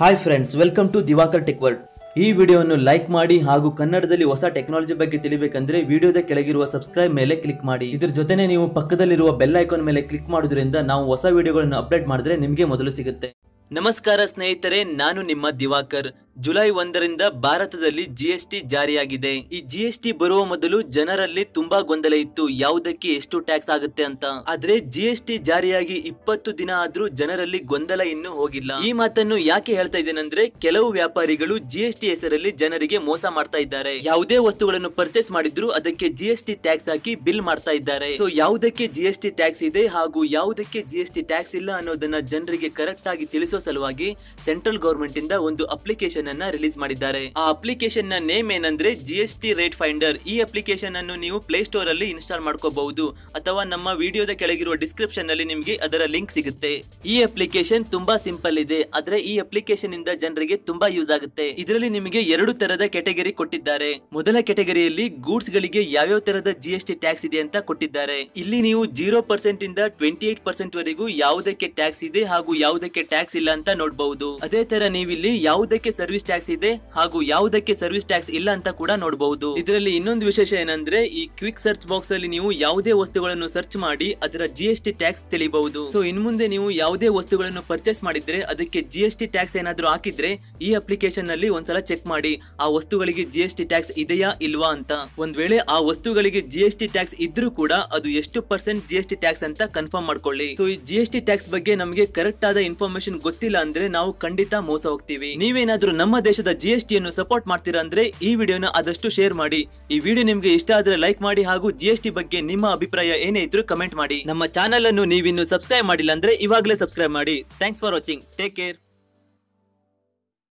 hi friends welcome to Divakar tech world ಈ ವಿಡಿಯೋವನ್ನು like ಮಾಡಿ ಹಾಗೂ ಕನ್ನಡದಲ್ಲಿ ಹೊಸ ಟೆಕ್ನಾಲಜಿ ಬಗ್ಗೆ ತಿಳಿಬೇಕಂದ್ರೆ ವಿಡಿಯೋದ ಕೆಳಗಿರುವ ಸಬ್ಸ್ಕ್ರೈಬ್ ಮೇಲೆ ಕ್ಲಿಕ್ ಮಾಡಿ ಇದ್ರ ಜೊತೆನೆ ನೀವು ಪಕ್ಕದಲ್ಲಿರುವ ಬೆಲ್ ಐಕಾನ್ ಮೇಲೆ ಕ್ಲಿಕ್ ಮಾಡೋದ್ರಿಂದ ನಾವು ಹೊಸ ವಿಡಿಯೋಗಳನ್ನು ಅಪ್ಡೇಟ್ ಮಾಡಿದ್ರೆ ನಿಮಗೆ ಮೊದಲು ಸಿಗುತ್ತೆ ನಮಸ್ಕಾರ ಸ್ನೇಹಿತರೆ ನಾನು ನಿಮ್ಮ ದಿವಾಕರ್ ಜುಲೈ ಒಂದರಿಂದ ಭಾರತದಲ್ಲಿ ಜಿಎಸ್ಟಿ ಜಾರಿಯಾಗಿದೆ ಈ ಜಿಎಸ್ಟಿ ಬರುವ ಮೊದಲು ಜನರಲ್ಲಿ ತುಂಬಾ ಗೊಂದಲ ಇತ್ತು ಯಾವುದಕ್ಕೆ ಎಷ್ಟು ಟ್ಯಾಕ್ಸ್ ಆಗುತ್ತೆ ಅಂತ ಆದ್ರೆ ಜಿಎಸ್ಟಿ ಜಾರಿಯಾಗಿ ಇಪ್ಪತ್ತು ದಿನ ಆದ್ರೂ ಜನರಲ್ಲಿ ಗೊಂದಲ ಇನ್ನೂ ಹೋಗಿಲ್ಲ ಈ ಮಾತನ್ನು ಯಾಕೆ ಹೇಳ್ತಾ ಇದ್ದೇನೆಂದ್ರೆ ಕೆಲವು ವ್ಯಾಪಾರಿಗಳು ಜಿಎಸ್ಟಿ ಹೆಸರಲ್ಲಿ ಜನರಿಗೆ ಮೋಸ ಮಾಡ್ತಾ ಇದ್ದಾರೆ ಯಾವುದೇ ವಸ್ತುಗಳನ್ನು ಪರ್ಚೇಸ್ ಮಾಡಿದ್ರು ಅದಕ್ಕೆ ಜಿಎಸ್ಟಿ ಟ್ಯಾಕ್ಸ್ ಹಾಕಿ ಬಿಲ್ ಮಾಡ್ತಾ ಇದ್ದಾರೆ ಸೊ ಯಾವುದಕ್ಕೆ ಜಿಎಸ್ಟಿ ಟ್ಯಾಕ್ಸ್ ಇದೆ ಹಾಗೂ ಯಾವುದಕ್ಕೆ ಜಿಎಸ್ಟಿ ಟ್ಯಾಕ್ಸ್ ಇಲ್ಲ ಅನ್ನೋದನ್ನ ಜನರಿಗೆ ಕರೆಕ್ಟ್ ಆಗಿ ತಿಳಿಸೋ ಸಲುವಾಗಿ ಸೆಂಟ್ರಲ್ ಗೌರ್ಮೆಂಟ್ ಇಂದ ಒಂದು ಅಪ್ಲಿಕೇಶನ್ ಅಪ್ಲಿಕೇಶನ್ ಅನ್ನ ರಿಲೀಸ್ ಮಾಡಿದ್ದಾರೆ ಆ ಅಪ್ಲಿಕೇಶನ್ ನ ನೇಮ್ ಏನಂದ್ರೆ ಜಿ ಟಿ ರೇಟ್ ಫೈಂಡರ್ ಈ ಅಪ್ಲಿಕೇಶನ್ ಅನ್ನು ನೀವು ಪ್ಲೇ ಸ್ಟೋರ್ ಅಲ್ಲಿ ಇನ್ಸ್ಟಾಲ್ ಮಾಡ್ಕೋಬಹುದು ಅಥವಾ ನಮ್ಮ ವಿಡಿಯೋದ ಕೆಳಗಿರುವ ಡಿಸ್ಕ್ರಿಪ್ಷನ್ ನಲ್ಲಿ ನಿಮಗೆ ಅದರ ಲಿಂಕ್ ಸಿಗುತ್ತೆ ಈ ಅಪ್ಲಿಕೇಶನ್ ತುಂಬಾ ಸಿಂಪಲ್ ಇದೆ ಆದ್ರೆ ಈ ಅಪ್ಲಿಕೇಶನ್ ಇಂದ ಜನರಿಗೆ ತುಂಬಾ ಯೂಸ್ ಆಗುತ್ತೆ ಇದರಲ್ಲಿ ನಿಮಗೆ ಎರಡು ತರದ ಕೆಟಗರಿ ಕೊಟ್ಟಿದ್ದಾರೆ ಮೊದಲ ಕೆಟಗರಿಯಲ್ಲಿ ಗೂಡ್ಸ್ ಗಳಿಗೆ ಯಾವ್ಯಾವ ತರದ ಜಿ ಎಸ್ ಟಿ ಟ್ಯಾಕ್ಸ್ ಇದೆ ಅಂತ ಕೊಟ್ಟಿದ್ದಾರೆ ಇಲ್ಲಿ ನೀವು ಜೀರೋ ಪರ್ಸೆಂಟ್ ಇಂದ ಟ್ವೆಂಟಿ ಏಟ್ ಪರ್ಸೆಂಟ್ ವರೆಗೂ ಯಾವುದಕ್ಕೆ ಟ್ಯಾಕ್ಸ್ ಇದೆ ಹಾಗೂ ಯಾವುದಕ್ಕೆ ಟ್ಯಾಕ್ಸ್ ಇಲ್ಲ ಅಂತ ನೋಡಬಹುದು ಅದೇ ತರ ನೀವಿಲ್ಲಿ ಯಾವುದಕ್ಕೆ ಸರ್ವಿಸ್ ಸರ್ವಿಸ್ ಟ್ಯಾಕ್ಸ್ ಇದೆ ಹಾಗೂ ಯಾವುದಕ್ಕೆ ಸರ್ವಿಸ್ ಟ್ಯಾಕ್ಸ್ ಇಲ್ಲ ಅಂತ ಕೂಡ ನೋಡಬಹುದು ಇದರಲ್ಲಿ ಇನ್ನೊಂದು ವಿಶೇಷ ಏನಂದ್ರೆ ಈ ಕ್ವಿಕ್ ಸರ್ಚ್ ಬಾಕ್ಸ್ ಅಲ್ಲಿ ನೀವು ಯಾವುದೇ ವಸ್ತುಗಳನ್ನು ಸರ್ಚ್ ಮಾಡಿ ಅದರ ಜಿ ಎಸ್ ಟಿ ಟ್ಯಾಕ್ಸ್ ತಿಳಿಬಹುದು ಸೊ ಇನ್ ಮುಂದೆ ನೀವು ಯಾವುದೇ ವಸ್ತುಗಳನ್ನು ಪರ್ಚೇಸ್ ಮಾಡಿದ್ರೆ ಅದಕ್ಕೆ ಜಿ ಎಸ್ ಟಿ ಟ್ಯಾಕ್ಸ್ ಏನಾದ್ರೂ ಹಾಕಿದ್ರೆ ಈ ಅಪ್ಲಿಕೇಶನ್ ನಲ್ಲಿ ಒಂದ್ಸಲ ಚೆಕ್ ಮಾಡಿ ಆ ವಸ್ತುಗಳಿಗೆ ಜಿ ಎಸ್ ಟಿ ಟ್ಯಾಕ್ಸ್ ಇದೆಯಾ ಇಲ್ವಾ ಅಂತ ಒಂದ್ ವೇಳೆ ಆ ವಸ್ತುಗಳಿಗೆ ಜಿ ಎಸ್ ಟಿ ಟ್ಯಾಕ್ಸ್ ಇದ್ರೂ ಕೂಡ ಅದು ಎಷ್ಟು percent G S T tax ಅಂತ ಕನ್ಫರ್ಮ್ ಮಾಡ್ಕೊಳ್ಳಿ ಸೊ ಈ ಜಿ ಎಸ್ ಟಿ ಟ್ಯಾಕ್ಸ್ ಬಗ್ಗೆ ನಮಗೆ ಕರೆಕ್ಟ್ ಆದ ಇನ್ಫಾರ್ಮೇಶನ್ ಗೊತ್ತಿಲ್ಲ ಅಂದ್ರೆ ನಾವು ಖಂಡಿತ ಮೋಸ ಹೋಗ್ತೀವಿ ನೀವೇನಾದ್ರೂ ನಮ್ಮ ದೇಶದ ಜಿ ಎಸ್ ಟಿಯನ್ನು ಸಪೋರ್ಟ್ ಮಾಡ್ತೀರಾ ಅಂದ್ರೆ ಈ ವಿಡಿಯೋನ ಆದಷ್ಟು ಶೇರ್ ಮಾಡಿ ಈ ವಿಡಿಯೋ ನಿಮ್ಗೆ ಇಷ್ಟ ಆದ್ರೆ ಲೈಕ್ ಮಾಡಿ ಹಾಗೂ ಜಿ ಎಸ್ ಟಿ ಬಗ್ಗೆ ನಿಮ್ಮ ಅಭಿಪ್ರಾಯ ಏನೇ ಇದ್ರು ಕಮೆಂಟ್ ಮಾಡಿ ನಮ್ಮ ಚಾನಲ್ ಅನ್ನು ನೀವಿನ್ನು ಸಬ್ಸ್ಕ್ರೈಬ್ ಮಾಡಿಲ್ಲ ಅಂದ್ರೆ ಇವಾಗಲೇ ಸಬ್ಸ್ಕ್ರೈಬ್ ಮಾಡಿ thanks for watching take care